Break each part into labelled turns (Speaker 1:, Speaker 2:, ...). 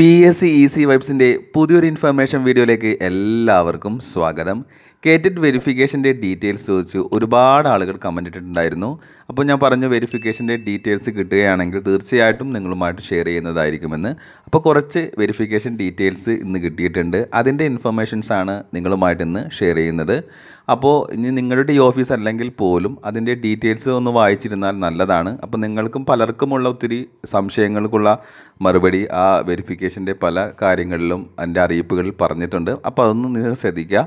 Speaker 1: P S C E C വൈബ്സിൻ്റെ പുതിയൊരു information വീഡിയോയിലേക്ക് എല്ലാവർക്കും സ്വാഗതം കേറ്റഡ് വെരിഫിക്കേഷൻ്റെ ഡീറ്റെയിൽസ് ചോദിച്ച് ഒരുപാട് ആളുകൾ കമൻറ്റ് ഇട്ടിട്ടുണ്ടായിരുന്നു അപ്പോൾ ഞാൻ പറഞ്ഞു വെരിഫിക്കേഷൻ്റെ ഡീറ്റെയിൽസ് കിട്ടുകയാണെങ്കിൽ തീർച്ചയായിട്ടും നിങ്ങളുമായിട്ട് ഷെയർ ചെയ്യുന്നതായിരിക്കുമെന്ന് അപ്പോൾ കുറച്ച് വെരിഫിക്കേഷൻ ഡീറ്റെയിൽസ് ഇന്ന് കിട്ടിയിട്ടുണ്ട് അതിൻ്റെ ഇൻഫർമേഷൻസാണ് നിങ്ങളുമായിട്ട് ഇന്ന് ഷെയർ ചെയ്യുന്നത് അപ്പോൾ ഇനി നിങ്ങളുടെ ഈ ഓഫീസ് അല്ലെങ്കിൽ പോലും അതിൻ്റെ ഡീറ്റെയിൽസ് ഒന്ന് വായിച്ചിരുന്നാൽ നല്ലതാണ് അപ്പോൾ നിങ്ങൾക്കും പലർക്കുമുള്ള ഒത്തിരി സംശയങ്ങൾക്കുള്ള മറുപടി ആ വെരിഫിക്കേഷൻ്റെ പല കാര്യങ്ങളിലും അതിൻ്റെ അറിയിപ്പുകളിൽ പറഞ്ഞിട്ടുണ്ട് അപ്പോൾ അതൊന്ന് നിങ്ങൾ ശ്രദ്ധിക്കുക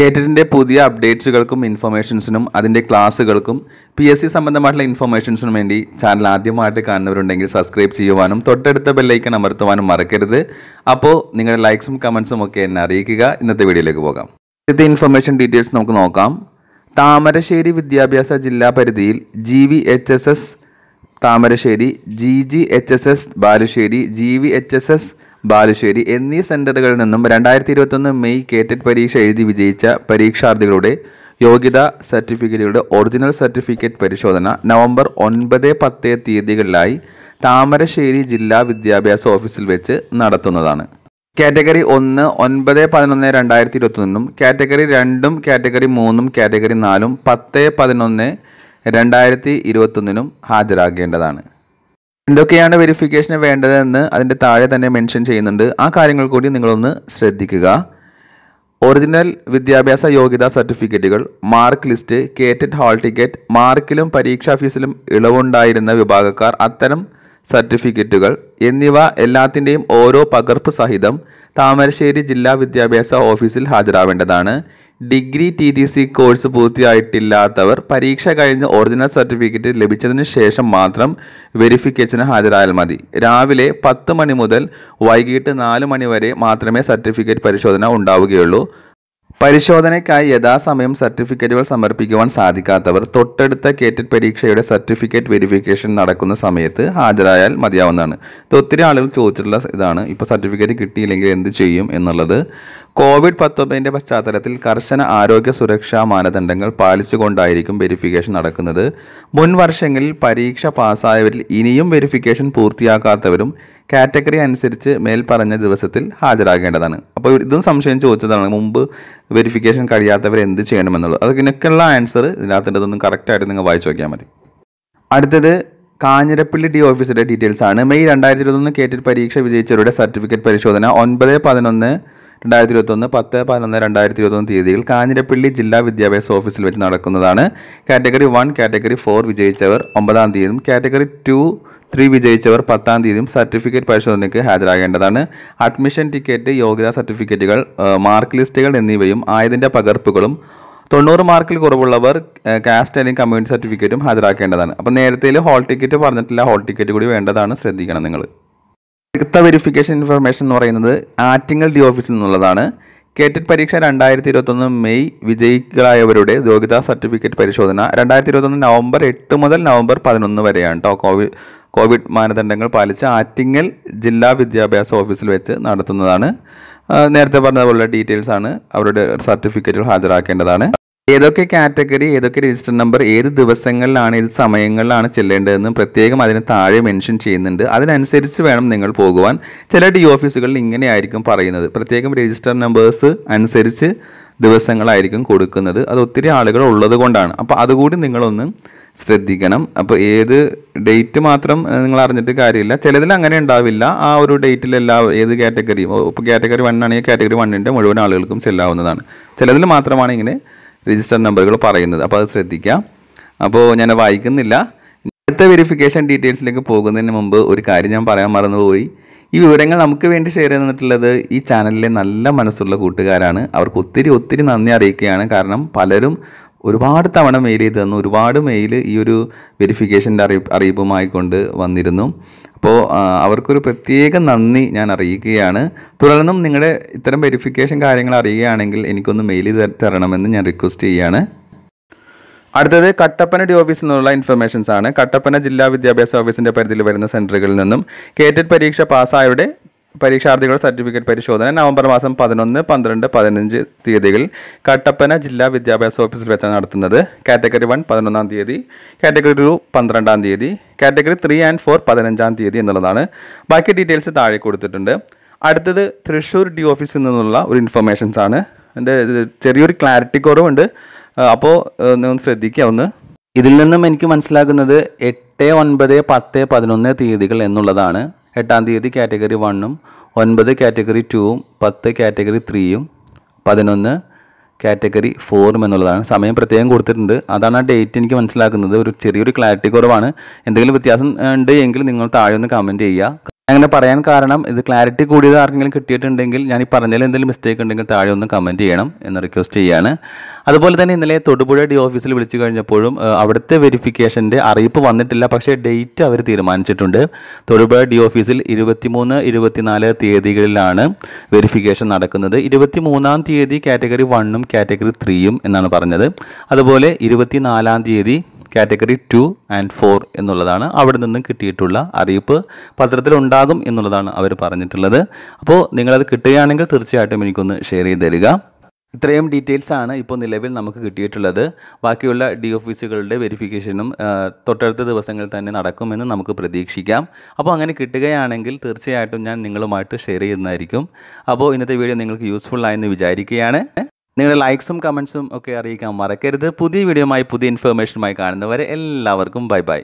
Speaker 1: കേറ്ററ്റിൻ്റെ പുതിയ അപ്ഡേറ്റ്സുകൾക്കും ഇൻഫർമേഷൻസിനും അതിൻ്റെ ക്ലാസ്സുകൾക്കും പി എസ് സി സംബന്ധമായിട്ടുള്ള ഇൻഫർമേഷൻസിനും വേണ്ടി ചാനൽ ആദ്യമായിട്ട് കാണുന്നവരുണ്ടെങ്കിൽ സബ്സ്ക്രൈബ് ചെയ്യുവാനും തൊട്ടടുത്ത ബെല്ലൈക്കൺ അമർത്തുവാനും മറക്കരുത് അപ്പോൾ നിങ്ങളുടെ ലൈക്സും കമൻസും ഒക്കെ എന്നെ അറിയിക്കുക ഇന്നത്തെ വീഡിയോയിലേക്ക് പോകാം ആദ്യത്തെ ഇൻഫർമേഷൻ ഡീറ്റെയിൽസ് നമുക്ക് നോക്കാം താമരശ്ശേരി വിദ്യാഭ്യാസ ജില്ലാ പരിധിയിൽ G V H S S Thamarassery G G H S S Balussery G V H S S Balussery എന്നീ സെൻറ്ററുകളിൽ നിന്നും രണ്ടായിരത്തി ഇരുപത്തൊന്ന് മെയ് കേറ്റഡ് പരീക്ഷ എഴുതി വിജയിച്ച പരീക്ഷാർത്ഥികളുടെ യോഗ്യതാ സർട്ടിഫിക്കറ്റുകളുടെ ഒറിജിനൽ സർട്ടിഫിക്കറ്റ് പരിശോധന നവംബർ ഒൻപത് പത്ത് തീയതികളിലായി താമരശ്ശേരി ജില്ലാ വിദ്യാഭ്യാസ ഓഫീസിൽ വെച്ച് നടത്തുന്നതാണ് കാറ്റഗറി ഒന്ന് ഒൻപത് പതിനൊന്ന് രണ്ടായിരത്തി ഇരുപത്തൊന്നും കാറ്റഗറി രണ്ടും കാറ്റഗറി മൂന്നും കാറ്റഗറി നാലും പത്ത് പതിനൊന്ന് രണ്ടായിരത്തി ഇരുപത്തൊന്നിനും ഹാജരാകേണ്ടതാണ് എന്തൊക്കെയാണ് വെരിഫിക്കേഷന് വേണ്ടതെന്ന് അതിൻ്റെ താഴെ തന്നെ മെൻഷൻ ചെയ്യുന്നുണ്ട് ആ കാര്യങ്ങൾ കൂടി നിങ്ങളൊന്ന് ശ്രദ്ധിക്കുക ഒറിജിനൽ വിദ്യാഭ്യാസ യോഗ്യതാ സർട്ടിഫിക്കറ്റുകൾ മാർക്ക് ലിസ്റ്റ് കേറ്റഡ് ഹാൾ ടിക്കറ്റ് മാർക്കിലും പരീക്ഷാ ഫീസിലും ഇളവുണ്ടായിരുന്ന വിഭാഗക്കാർ അത്തരം സർട്ടിഫിക്കറ്റുകൾ എന്നിവ എല്ലാത്തിൻ്റെയും ഓരോ പകർപ്പ് സഹിതം താമരശ്ശേരി ജില്ലാ വിദ്യാഭ്യാസ ഓഫീസിൽ ഹാജരാവേണ്ടതാണ് degree T T C course പൂർത്തിയായിട്ടില്ലാത്തവർ പരീക്ഷ കഴിഞ്ഞ് ഒറിജിനൽ സർട്ടിഫിക്കറ്റ് ലഭിച്ചതിന് ശേഷം മാത്രം വെരിഫിക്കേഷന് ഹാജരായാൽ മതി രാവിലെ പത്ത് മണി മുതൽ വൈകിട്ട് നാല് മണി വരെ മാത്രമേ സർട്ടിഫിക്കറ്റ് പരിശോധന ഉണ്ടാവുകയുള്ളൂ പരിശോധനയ്ക്കായി യഥാസമയം സർട്ടിഫിക്കറ്റുകൾ സമർപ്പിക്കുവാൻ സാധിക്കാത്തവർ തൊട്ടടുത്ത കേറ്റഡ് പരീക്ഷയുടെ സർട്ടിഫിക്കറ്റ് വെരിഫിക്കേഷൻ നടക്കുന്ന സമയത്ത് ഹാജരായാൽ മതിയാവുന്നതാണ് ഇത് ഒത്തിരി ആളുകൾ ചോദിച്ചിട്ടുള്ള ഇതാണ് ഇപ്പോൾ സർട്ടിഫിക്കറ്റ് കിട്ടിയില്ലെങ്കിൽ എന്ത് ചെയ്യും എന്നുള്ളത് കോവിഡ് പത്തൊമ്പതിൻ്റെ പശ്ചാത്തലത്തിൽ കർശന ആരോഗ്യ സുരക്ഷാ മാനദണ്ഡങ്ങൾ പാലിച്ചുകൊണ്ടായിരിക്കും വെരിഫിക്കേഷൻ നടക്കുന്നത് മുൻ വർഷങ്ങളിൽ പരീക്ഷ പാസ്സായവരിൽ ഇനിയും വെരിഫിക്കേഷൻ പൂർത്തിയാക്കാത്തവരും കാറ്റഗറി അനുസരിച്ച് മേൽപ്പറഞ്ഞ ദിവസത്തിൽ ഹാജരാകേണ്ടതാണ് അപ്പോൾ ഇതും സംശയം ചോദിച്ചതാണ് മുമ്പ് വെരിഫിക്കേഷൻ കഴിയാത്തവർ എന്ത് ചെയ്യണമെന്നുള്ളത് അതിനൊക്കെയുള്ള ആൻസർ ഇതിനകത്തിൻ്റെതൊന്നും കറക്റ്റായിട്ട് നിങ്ങൾ വായിച്ചു നോക്കിയാൽ മതി അടുത്തത് കാഞ്ഞിരപ്പള്ളി ഡി ഓഫീസിൻ്റെ ഡീറ്റെയിൽസ് ആണ് മെയ് രണ്ടായിരത്തി ഇരുപത്തൊന്ന് കേറ്റിൽ പരീക്ഷ വിജയിച്ചവരുടെ സർട്ടിഫിക്കറ്റ് പരിശോധന ഒൻപത് പതിനൊന്ന് രണ്ടായിരത്തി ഇരുപത്തൊന്ന് പത്ത് പതിനൊന്ന് രണ്ടായിരത്തി ഇരുപത്തൊന്ന് തീയതിയിൽ കാഞ്ഞിരപ്പള്ളി ജില്ലാ വിദ്യാഭ്യാസ ഓഫീസിൽ വെച്ച് നടക്കുന്നതാണ് കാറ്റഗറി വൺ കാറ്റഗറി ഫോർ വിജയിച്ചവർ ഒമ്പതാം തീയതിയും കാറ്റഗറി ടു ത്രീ വിജയിച്ചവർ പത്താം തീയതിയും സർട്ടിഫിക്കറ്റ് പരിശോധനയ്ക്ക് ഹാജരാകേണ്ടതാണ് അഡ്മിഷൻ ടിക്കറ്റ് യോഗ്യതാ സർട്ടിഫിക്കറ്റുകൾ മാർക്ക് ലിസ്റ്റുകൾ എന്നിവയും ആയതിൻ്റെ പകർപ്പുകളും തൊണ്ണൂറ് മാർക്കിൽ കുറവുള്ളവർ കാസ്റ്റ് അല്ലെങ്കിൽ കമ്മ്യൂണിറ്റി സർട്ടിഫിക്കറ്റും ഹാജരാക്കേണ്ടതാണ് അപ്പോൾ നേരത്തെ ഹോൾ ടിക്കറ്റ് പറഞ്ഞിട്ടില്ല ഹോൾ ടിക്കറ്റ് കൂടി വേണ്ടതാണ് ശ്രദ്ധിക്കണം നിങ്ങൾ അടുത്ത വെരിഫിക്കേഷൻ ഇൻഫർമേഷൻ എന്ന് പറയുന്നത് ആറ്റിങ്ങൽ ഡി ഓഫീസിൽ നിന്നുള്ളതാണ് കേറ്റഡ് പരീക്ഷ രണ്ടായിരത്തി ഇരുപത്തൊന്ന് മെയ് വിജയികളായവരുടെ യോഗ്യതാ സർട്ടിഫിക്കറ്റ് പരിശോധന രണ്ടായിരത്തി ഇരുപത്തൊന്ന് നവംബർ എട്ട് മുതൽ നവംബർ പതിനൊന്ന് വരെയാണ് കേട്ടോ കോവിഡ് കോവിഡ് മാനദണ്ഡങ്ങൾ പാലിച്ച് ആറ്റിങ്ങൽ ജില്ലാ വിദ്യാഭ്യാസ ഓഫീസിൽ വെച്ച് നടത്തുന്നതാണ് നേരത്തെ പറഞ്ഞതുപോലുള്ള ഡീറ്റെയിൽസ് ആണ് അവരുടെ സർട്ടിഫിക്കറ്റുകൾ ഹാജരാക്കേണ്ടതാണ് ഏതൊക്കെ കാറ്റഗറി ഏതൊക്കെ രജിസ്റ്റർ നമ്പർ ഏത് ദിവസങ്ങളിലാണ് ഏത് സമയങ്ങളിലാണ് ചെല്ലേണ്ടതെന്ന് പ്രത്യേകം അതിന് താഴെ മെൻഷൻ ചെയ്യുന്നുണ്ട് അതിനനുസരിച്ച് വേണം നിങ്ങൾ പോകുവാൻ ചില ഡി ഓഫീസുകളിൽ ഇങ്ങനെയായിരിക്കും പറയുന്നത് പ്രത്യേകം രജിസ്റ്റർ നമ്പേഴ്സ് അനുസരിച്ച് ദിവസങ്ങളായിരിക്കും കൊടുക്കുന്നത് അത് ഒത്തിരി ആളുകൾ ഉള്ളത് കൊണ്ടാണ് അപ്പോൾ അതുകൂടി നിങ്ങളൊന്ന് ശ്രദ്ധിക്കണം അപ്പോൾ ഏത് ഡേറ്റ് മാത്രം നിങ്ങൾ അറിഞ്ഞിട്ട് കാര്യമില്ല ചിലതിൽ അങ്ങനെ ഉണ്ടാവില്ല ആ ഒരു ഡേറ്റിൽ എല്ലാ ഏത് കാറ്റഗറിയും ഇപ്പോൾ കാറ്റഗറി വൺ ആണെങ്കിൽ കാറ്റഗറി വണ്ണിൻ്റെ മുഴുവൻ ആളുകൾക്കും ചെല്ലാവുന്നതാണ് ചിലതിൽ മാത്രമാണ് ഇങ്ങനെ രജിസ്റ്റർ നമ്പറുകൾ പറയുന്നത് അപ്പോൾ അത് ശ്രദ്ധിക്കാം അപ്പോൾ ഞാൻ വായിക്കുന്നില്ല അടുത്ത വെരിഫിക്കേഷൻ ഡീറ്റെയിൽസിലേക്ക് പോകുന്നതിന് മുമ്പ് ഒരു കാര്യം ഞാൻ പറയാൻ മറന്നുപോയി ഈ വിവരങ്ങൾ നമുക്ക് വേണ്ടി ഷെയർ ചെയ്തിട്ടുള്ളത് ഈ ചാനലിലെ നല്ല മനസ്സുള്ള കൂട്ടുകാരാണ് അവർക്ക് ഒത്തിരി ഒത്തിരി നന്ദി അറിയിക്കുകയാണ് കാരണം പലരും ഒരുപാട് തവണ മെയിൽ ചെയ്ത് തന്നു ഒരുപാട് മെയിൽ ഈ ഒരു വെരിഫിക്കേഷൻ്റെ അറിയിപ്പ് അറിയിപ്പുമായിക്കൊണ്ട് കൊണ്ട് വന്നിരുന്നു അപ്പോൾ അവർക്കൊരു പ്രത്യേക നന്ദി ഞാൻ അറിയിക്കുകയാണ് തുടർന്നും നിങ്ങളുടെ ഇത്തരം വെരിഫിക്കേഷൻ കാര്യങ്ങൾ അറിയുകയാണെങ്കിൽ എനിക്കൊന്ന് മെയിൽ തരണമെന്ന് ഞാൻ റിക്വസ്റ്റ് ചെയ്യുകയാണ് അടുത്തത് കട്ടപ്പന ഡി ഓഫീസിൽ നിന്നുള്ള ഇൻഫർമേഷൻസ് ആണ് കട്ടപ്പന ജില്ലാ വിദ്യാഭ്യാസ ഓഫീസിൻ്റെ പരിധിയിൽ വരുന്ന സെൻറ്ററുകളിൽ നിന്നും കേറ്റഡ് പരീക്ഷ പാസ്സായവരുടെ പരീക്ഷാർത്ഥികളുടെ സർട്ടിഫിക്കറ്റ് പരിശോധന നവംബർ മാസം പതിനൊന്ന് പന്ത്രണ്ട് പതിനഞ്ച് തീയതികളിൽ കട്ടപ്പന ജില്ലാ വിദ്യാഭ്യാസ ഓഫീസിൽ വെച്ചാണ് നടത്തുന്നത് കാറ്റഗറി വൺ പതിനൊന്നാം തീയതി കാറ്റഗറി ടു പന്ത്രണ്ടാം തീയതി കാറ്റഗറി ത്രീ ആൻഡ് ഫോർ പതിനഞ്ചാം തീയതി എന്നുള്ളതാണ് ബാക്കി ഡീറ്റെയിൽസ് താഴെ കൊടുത്തിട്ടുണ്ട് അടുത്തത് തൃശ്ശൂർ ഡി ഓഫീസിൽ നിന്നുള്ള ഒരു ഇൻഫർമേഷൻസ് ആണ് എൻ്റെ ചെറിയൊരു ക്ലാരിറ്റി കുറവുണ്ട് അപ്പോൾ ഒന്ന് ശ്രദ്ധിക്കുക ഒന്ന് ഇതിൽ നിന്നും എനിക്ക് മനസ്സിലാകുന്നത് എട്ട് ഒൻപത് പത്ത് പതിനൊന്ന് തീയതികൾ എന്നുള്ളതാണ് എട്ടാം തീയതി കാറ്റഗറി വണ്ണും ഒൻപത് കാറ്റഗറി ടുവും പത്ത് കാറ്റഗറി ത്രീയും പതിനൊന്ന് കാറ്റഗറി ഫോറും എന്നുള്ളതാണ് സമയം പ്രത്യേകം കൊടുത്തിട്ടുണ്ട് അതാണ് ആ ഡേറ്റ് എനിക്ക് മനസ്സിലാക്കുന്നത് ഒരു ചെറിയൊരു ക്ലാരിറ്റി കുറവാണ് എന്തെങ്കിലും വ്യത്യാസം ഉണ്ട് എങ്കിൽ നിങ്ങൾ താഴെ ഒന്ന് കമൻറ്റ് ചെയ്യുക അങ്ങനെ പറയാൻ കാരണം ഇത് ക്ലാരിറ്റി കൂടിയത് ആർക്കെങ്കിലും കിട്ടിയിട്ടുണ്ടെങ്കിൽ ഞാൻ ഈ പറഞ്ഞതിൽ എന്തെങ്കിലും മിസ്റ്റേക്ക് ഉണ്ടെങ്കിൽ താഴെ ഒന്ന് കമൻറ്റ് ചെയ്യണം എന്ന് റിക്വസ്റ്റ് ചെയ്യാണ് അതുപോലെ തന്നെ ഇന്നലെ തൊടുപുഴ ഡി ഓഫീസിൽ വിളിച്ചു കഴിഞ്ഞപ്പോഴും അവിടുത്തെ വെരിഫിക്കേഷൻ്റെ അറിയിപ്പ് വന്നിട്ടില്ല പക്ഷേ ഡേറ്റ് അവർ തീരുമാനിച്ചിട്ടുണ്ട് തൊടുപുഴ ഡി ഓഫീസിൽ ഇരുപത്തിമൂന്ന് ഇരുപത്തിനാല് തീയതികളിലാണ് വെരിഫിക്കേഷൻ നടക്കുന്നത് ഇരുപത്തി മൂന്നാം തീയതി കാറ്റഗറി വണ്ണും കാറ്റഗറി ത്രീയും എന്നാണ് പറഞ്ഞത് അതുപോലെ ഇരുപത്തിനാലാം തീയതി കാറ്റഗറി ടു ആൻഡ് ഫോർ എന്നുള്ളതാണ് അവിടെ നിന്നും കിട്ടിയിട്ടുള്ള അറിയിപ്പ് പത്രത്തിൽ ഉണ്ടാകും എന്നുള്ളതാണ് അവർ പറഞ്ഞിട്ടുള്ളത് അപ്പോൾ നിങ്ങളത് കിട്ടുകയാണെങ്കിൽ തീർച്ചയായിട്ടും എനിക്കൊന്ന് ഷെയർ ചെയ്ത് തരിക ഇത്രയും ഡീറ്റെയിൽസ് ആണ് ഇപ്പോൾ നിലവിൽ നമുക്ക് കിട്ടിയിട്ടുള്ളത് ബാക്കിയുള്ള ഡി ഓഫീസുകളുടെ വെരിഫിക്കേഷനും തൊട്ടടുത്ത ദിവസങ്ങളിൽ തന്നെ നടക്കുമെന്ന് നമുക്ക് പ്രതീക്ഷിക്കാം അപ്പോൾ അങ്ങനെ കിട്ടുകയാണെങ്കിൽ തീർച്ചയായിട്ടും ഞാൻ നിങ്ങളുമായിട്ട് ഷെയർ ചെയ്യുന്നതായിരിക്കും അപ്പോൾ ഇന്നത്തെ വീഡിയോ നിങ്ങൾക്ക് യൂസ്ഫുൾ ആയെന്ന് വിചാരിക്കുകയാണ് നിങ്ങളുടെ ലൈക്സും കമൻസും ഒക്കെ അറിയിക്കാൻ മറക്കരുത് പുതിയ വീഡിയോമായി പുതിയ ഇൻഫർമേഷനുമായി കാണുന്നവരെ എല്ലാവർക്കും ബൈ ബൈ